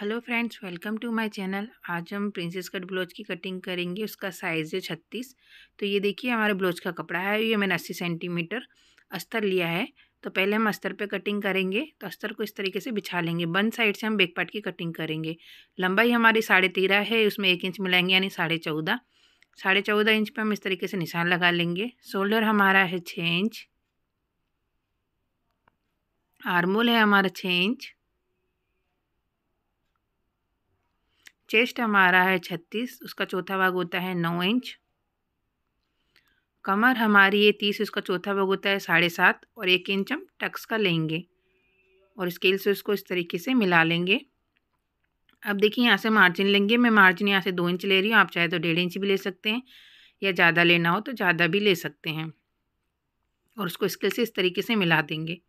hello friends welcome to my channel आज हम princess cut blouse की कटिंग करेंगे उसका साइज़ है छत्तीस तो ये देखिए हमारे ब्लाउज का कपड़ा है ये मैंने अस्सी सेंटीमीटर अस्तर लिया है तो पहले हम अस्तर पे कटिंग करेंगे तो अस्तर को इस तरीके से बिछा लेंगे बंद साइड से हम बेक पार्ट की कटिंग करेंगे लंबाई हमारी साढ़े तेरह है उसमें एक इंच मिलाएंगे यानी साढ़े चौदह साढ़े चौदह इंच पर हम इस तरीके से निशान लगा लेंगे शोल्डर हमारा है छः इंच आर्मोल है हमारा छः इंच चेस्ट हमारा है छत्तीस उसका चौथा भाग होता है नौ इंच कमर हमारी ये तीस उसका चौथा भाग होता है साढ़े सात और एक इंच हम टक्स का लेंगे और स्केल से उसको इस तरीके से मिला लेंगे अब देखिए यहाँ से मार्जिन लेंगे मैं मार्जिन यहाँ से दो इंच ले रही हूँ आप चाहे तो डेढ़ इंच भी ले सकते हैं या ज़्यादा लेना हो तो ज़्यादा भी ले सकते हैं और उसको स्केल से इस तरीके से मिला देंगे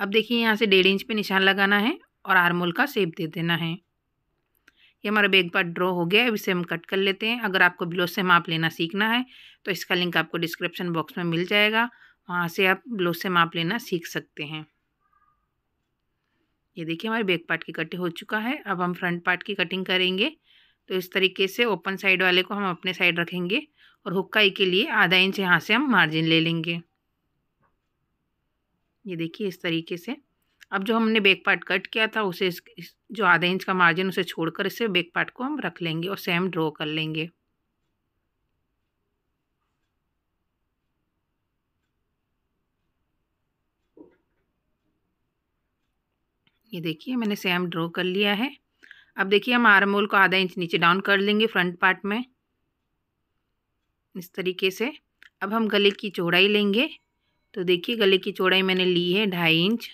अब देखिए यहाँ से डेढ़ इंच पे निशान लगाना है और आरमोल का सेप दे देना है ये हमारा बैग पार्ट ड्रॉ हो गया है इसे हम कट कर लेते हैं अगर आपको ब्लाउज से माप लेना सीखना है तो इसका लिंक आपको डिस्क्रिप्शन बॉक्स में मिल जाएगा वहाँ से आप ब्लाउज से माप लेना सीख सकते हैं ये देखिए हमारे बैक पार्ट की कटिंग हो चुका है अब हम फ्रंट पार्ट की कटिंग करेंगे तो इस तरीके से ओपन साइड वाले को हम अपने साइड रखेंगे और हुक्काई के लिए आधा इंच यहाँ से हम मार्जिन ले लेंगे ये देखिए इस तरीके से अब जो हमने बेक पार्ट कट किया था उसे इस, जो आधा इंच का मार्जिन उसे छोड़कर इसे बेक पार्ट को हम रख लेंगे और सेम ड्रॉ कर लेंगे ये देखिए मैंने सेम ड्रॉ कर लिया है अब देखिए हम आर्म होल को आधा इंच नीचे डाउन कर लेंगे फ्रंट पार्ट में इस तरीके से अब हम गले की चौड़ाई लेंगे तो देखिए गले की चौड़ाई मैंने ली है ढाई इंच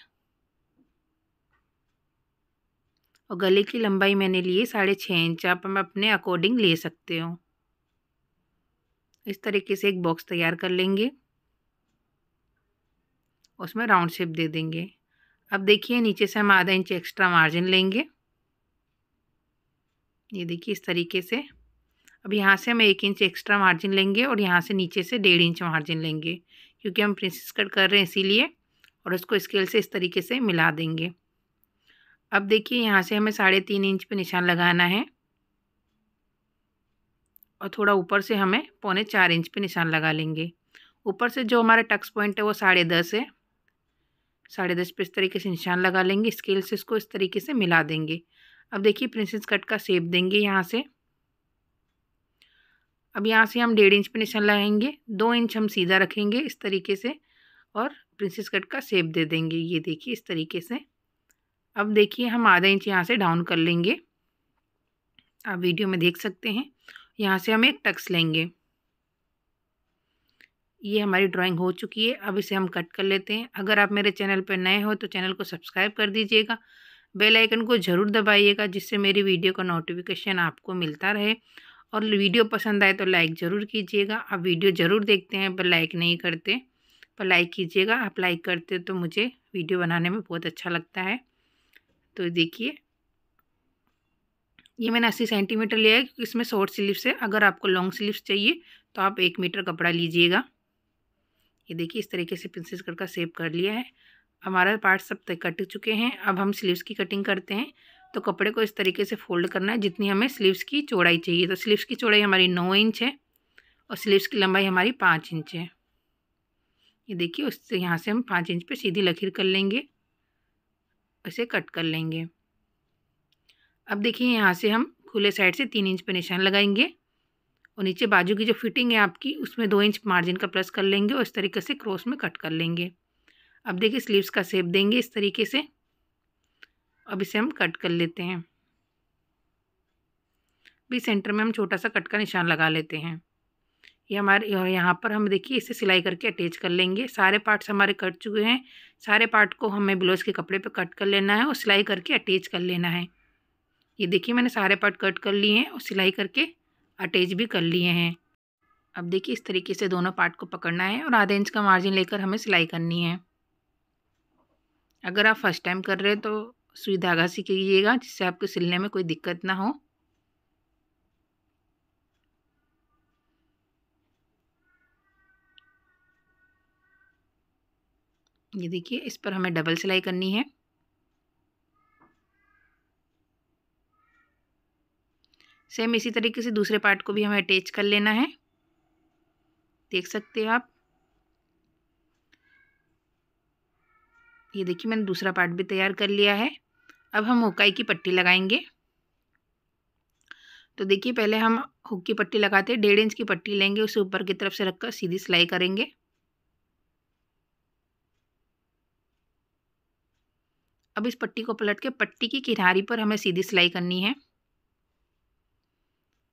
और गले की लंबाई मैंने लिए साढ़े छः इंच आप हम अपने अकॉर्डिंग ले सकते हो इस तरीके से एक बॉक्स तैयार कर लेंगे उसमें राउंड शेप दे देंगे अब देखिए नीचे से हम आधा इंच एक्स्ट्रा मार्जिन लेंगे ये देखिए इस तरीके से अब यहाँ से हम एक इंच एक्स्ट्रा मार्जिन लेंगे और यहाँ से नीचे से डेढ़ इंच मार्जिन लेंगे क्योंकि हम प्रिंसेस कट कर रहे हैं इसीलिए और उसको स्केल से इस तरीके से मिला देंगे अब देखिए यहाँ से हमें साढ़े तीन इंच पे निशान लगाना है और थोड़ा ऊपर से हमें पौने चार इंच पे निशान लगा लेंगे ऊपर से जो हमारा टक्स पॉइंट है वो साढ़े दस है साढ़े दस पे इस तरीके से निशान लगा लेंगे स्केल से इसको इस तरीके से मिला देंगे अब देखिए प्रिंसेस कट का सेप देंगे यहाँ से अब यहाँ से हम डेढ़ इंच पे निशान लगाएंगे दो इंच हम सीधा रखेंगे इस तरीके से और प्रिंसेस कट का सेप दे देंगे ये देखिए इस तरीके से अब देखिए हम आधा इंच यहाँ से डाउन कर लेंगे आप वीडियो में देख सकते हैं यहाँ से हम एक टक्स लेंगे ये हमारी ड्राइंग हो चुकी है अब इसे हम कट कर लेते हैं अगर आप मेरे चैनल पर नए हो तो चैनल को सब्सक्राइब कर दीजिएगा बेल आइकन को ज़रूर दबाइएगा जिससे मेरी वीडियो का नोटिफिकेशन आपको मिलता रहे और वीडियो पसंद आए तो लाइक ज़रूर कीजिएगा आप वीडियो ज़रूर देखते हैं पर लाइक नहीं करते पर लाइक कीजिएगा आप लाइक करते तो मुझे वीडियो बनाने में बहुत अच्छा लगता है तो देखिए ये मैंने अस्सी सेंटीमीटर लिया है क्योंकि इसमें शॉर्ट स्लीव्स है अगर आपको लॉन्ग स्लीव्स चाहिए तो आप एक मीटर कपड़ा लीजिएगा ये देखिए इस तरीके से पिंसिल कट का सेप कर लिया है हमारा पार्ट सब तक कट चुके हैं अब हम स्लीव्स की कटिंग करते हैं तो कपड़े को इस तरीके से फोल्ड करना है जितनी हमें स्लीव्स की चौड़ाई चाहिए तो स्लीव्स की चौड़ाई हमारी नौ इंच है और स्लीव्स की लंबाई हमारी पाँच इंच है ये देखिए उससे यहाँ से हम पाँच इंच पर सीधी लकीर कर लेंगे इसे कट कर लेंगे अब देखिए यहाँ से हम खुले साइड से तीन इंच पर निशान लगाएंगे और नीचे बाजू की जो फिटिंग है आपकी उसमें दो इंच मार्जिन का प्लस कर लेंगे और इस तरीके से क्रॉस में कट कर लेंगे अब देखिए स्लीव्स का सेप देंगे इस तरीके से अब इसे हम कट कर लेते हैं भी सेंटर में हम छोटा सा कट का निशान लगा लेते हैं ये हमारे और यहाँ पर हम देखिए इसे सिलाई करके अटैच कर लेंगे सारे पार्ट्स हमारे कट चुके हैं सारे पार्ट को हमें ब्लाउज़ के कपड़े पे कट कर लेना है और सिलाई करके अटैच कर लेना है ये देखिए मैंने सारे पार्ट कट कर लिए हैं और सिलाई करके अटैच भी कर लिए हैं अब देखिए इस तरीके से दोनों पार्ट को पकड़ना है और आधे इंच का मार्जिन लेकर हमें सिलाई करनी है अगर आप फर्स्ट टाइम कर रहे हैं तो सुई धागा सीखिएगा जिससे आपको सिलने में कोई दिक्कत ना हो ये देखिए इस पर हमें डबल सिलाई करनी है सेम इसी तरीके से दूसरे पार्ट को भी हमें अटैच कर लेना है देख सकते हैं आप ये देखिए मैंने दूसरा पार्ट भी तैयार कर लिया है अब हम हुकाई की पट्टी लगाएंगे तो देखिए पहले हम हुक की पट्टी लगाते हैं डेढ़ इंच की पट्टी लेंगे उसे ऊपर की तरफ से रखकर सीधी सिलाई करेंगे अब इस पट्टी को पलट के पट्टी की किनारी पर हमें सीधी सिलाई करनी है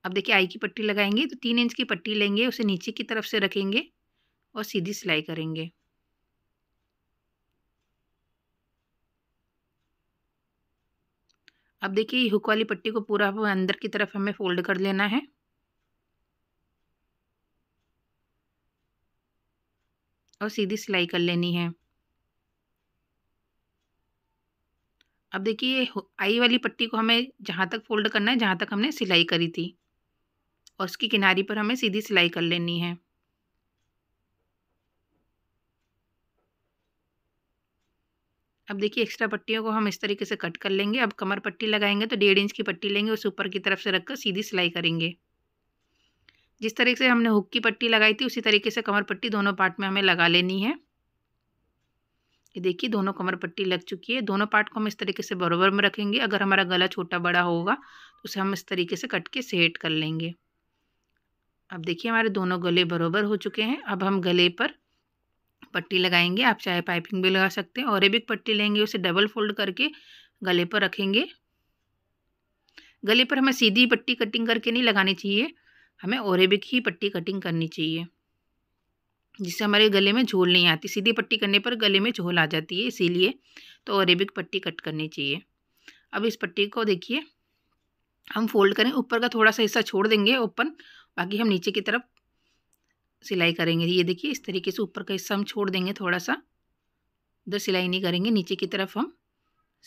अब देखिए आई की पट्टी लगाएंगे तो तीन इंच की पट्टी लेंगे उसे नीचे की तरफ से रखेंगे और सीधी सिलाई करेंगे अब देखिए हुक वाली पट्टी को पूरा अंदर की तरफ हमें फोल्ड कर लेना है और सीधी सिलाई कर लेनी है अब देखिए आई वाली पट्टी को हमें जहाँ तक फोल्ड करना है जहाँ तक हमने सिलाई करी थी और उसकी किनारी पर हमें सीधी सिलाई कर लेनी है अब देखिए एक्स्ट्रा पट्टियों को हम इस तरीके से कट कर लेंगे अब कमर पट्टी लगाएंगे तो डेढ़ इंच की पट्टी लेंगे उस ऊपर की तरफ से रखकर सीधी सिलाई करेंगे जिस तरीके से हमने हुक की पट्टी लगाई थी उसी तरीके से कमर पट्टी दोनों पार्ट में हमें लगा लेनी है ये देखिए दोनों कमर पट्टी लग चुकी है दोनों पार्ट को हम इस तरीके से बराबर में रखेंगे अगर हमारा गला छोटा बड़ा होगा तो उसे हम इस तरीके से कट के सेट कर लेंगे अब देखिए हमारे दोनों गले बराबर हो चुके हैं अब हम गले पर पट्टी लगाएंगे आप चाहे पाइपिंग भी लगा सकते हैं और एक पट्टी लेंगे उसे डबल फोल्ड करके गले पर रखेंगे गले पर हमें सीधी पट्टी कटिंग करके नहीं लगानी चाहिए हमें ओरेबिक ही पट्टी कटिंग करनी चाहिए जिससे हमारे गले में झोल नहीं आती सीधी पट्टी करने पर गले में झोल आ जाती है इसीलिए तो अरेबिक पट्टी कट करनी चाहिए अब इस पट्टी को देखिए हम फोल्ड करें ऊपर का थोड़ा सा हिस्सा छोड़ देंगे ओपन बाकी हम नीचे की तरफ सिलाई करेंगे ये देखिए इस तरीके से ऊपर का हिस्सा हम छोड़ देंगे थोड़ा सा उधर सिलाई नहीं करेंगे नीचे की तरफ हम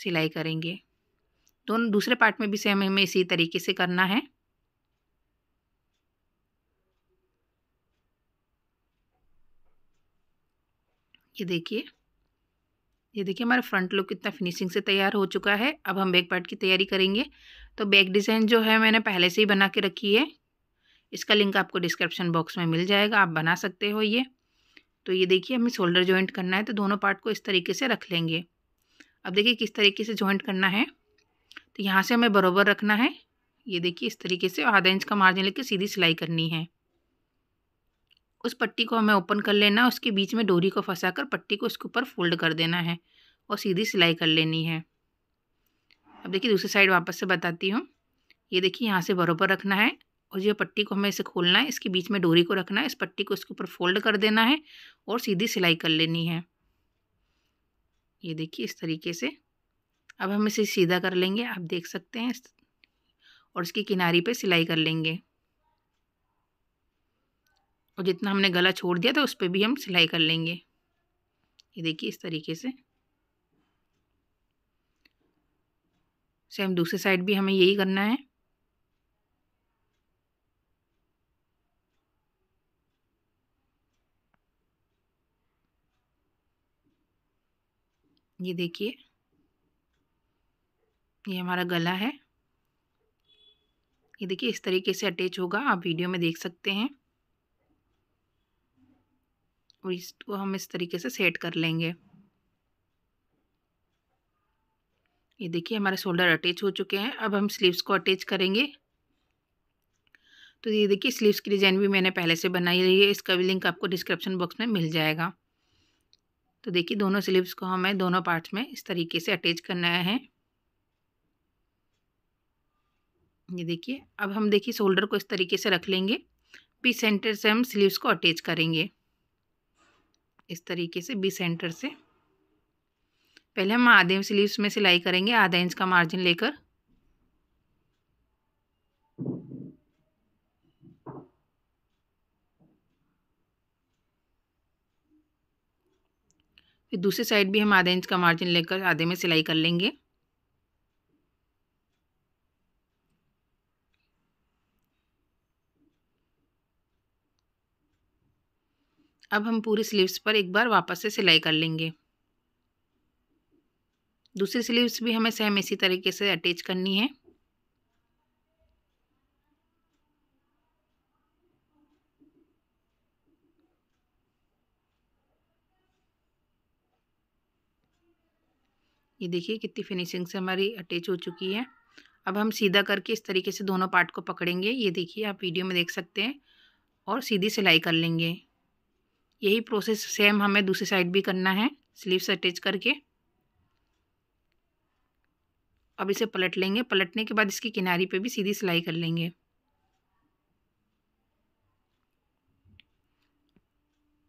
सिलाई करेंगे दोनों दूसरे पार्ट में भी सेम हमें इसी तरीके से करना है ये देखिए ये देखिए हमारा फ्रंट लुक कितना फिनिशिंग से तैयार हो चुका है अब हम बैक पार्ट की तैयारी करेंगे तो बैक डिज़ाइन जो है मैंने पहले से ही बना के रखी है इसका लिंक आपको डिस्क्रिप्शन बॉक्स में मिल जाएगा आप बना सकते हो ये तो ये देखिए हमें शोल्डर ज्वाइंट करना है तो दोनों पार्ट को इस तरीके से रख लेंगे अब देखिए किस तरीके से ज्वाइंट करना है तो यहाँ से हमें बराबर रखना है ये देखिए इस तरीके से आधा इंच का मार्जिन लेके सीधी सिलाई करनी है उस पट्टी को हमें ओपन कर लेना है उसके बीच में डोरी को फंसा कर पट्टी को उसके ऊपर फोल्ड कर देना है और सीधी सिलाई कर लेनी है अब देखिए दूसरी साइड वापस से बताती हूँ ये देखिए यहाँ से बरोबर रखना है और ये पट्टी को हमें इसे खोलना है इसके बीच में डोरी को रखना है इस पट्टी को इसके ऊपर फोल्ड कर देना है और सीधी सिलाई कर लेनी है ये देखिए इस तरीके से अब हम इसे सीधा कर लेंगे आप देख सकते हैं और इसकी किनारी पे सिलाई कर लेंगे और जितना हमने गला छोड़ दिया था उस पर भी हम सिलाई कर लेंगे ये देखिए इस तरीके से सेम दूसरे साइड भी हमें यही करना है ये देखिए ये हमारा गला है ये देखिए इस तरीके से अटैच होगा आप वीडियो में देख सकते हैं और इसको हम इस तरीके से सेट कर लेंगे ये देखिए हमारे शोल्डर अटैच हो चुके हैं अब हम स्लीव्स को अटैच करेंगे तो ये देखिए स्लीव्स की डिज़ाइन भी मैंने पहले से बनाई रही है इसका भी लिंक आपको डिस्क्रिप्शन बॉक्स में मिल जाएगा तो देखिए दोनों स्लीव्स को हमें दोनों पार्ट्स में इस तरीके से अटैच करना है ये देखिए अब हम देखिए शोल्डर को इस तरीके से रख लेंगे पी सेंटर से हम स्लीव्स को अटैच करेंगे इस तरीके से बी सेंटर से पहले हम आधे स्लीव्स में सिलाई करेंगे आधा इंच का मार्जिन लेकर फिर दूसरी साइड भी हम आधा इंच का मार्जिन लेकर आधे में सिलाई कर लेंगे अब हम पूरी स्लीव्स पर एक बार वापस से सिलाई कर लेंगे दूसरी स्लीव्स भी हमें सेम इसी तरीके से अटैच करनी है ये देखिए कितनी फिनिशिंग से हमारी अटैच हो चुकी है अब हम सीधा करके इस तरीके से दोनों पार्ट को पकड़ेंगे ये देखिए आप वीडियो में देख सकते हैं और सीधी सिलाई कर लेंगे यही प्रोसेस सेम हमें दूसरी साइड भी करना है स्लीव्स अटैच करके अब इसे पलट लेंगे पलटने के बाद इसकी किनारी पे भी सीधी सिलाई कर लेंगे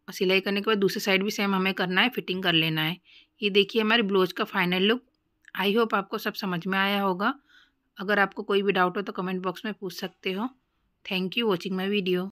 और सिलाई करने के बाद दूसरी साइड भी सेम हमें करना है फिटिंग कर लेना है ये देखिए हमारे ब्लाउज का फाइनल लुक आई होप आपको सब समझ में आया होगा अगर आपको कोई भी डाउट हो तो कमेंट बॉक्स में पूछ सकते हो thank you watching my video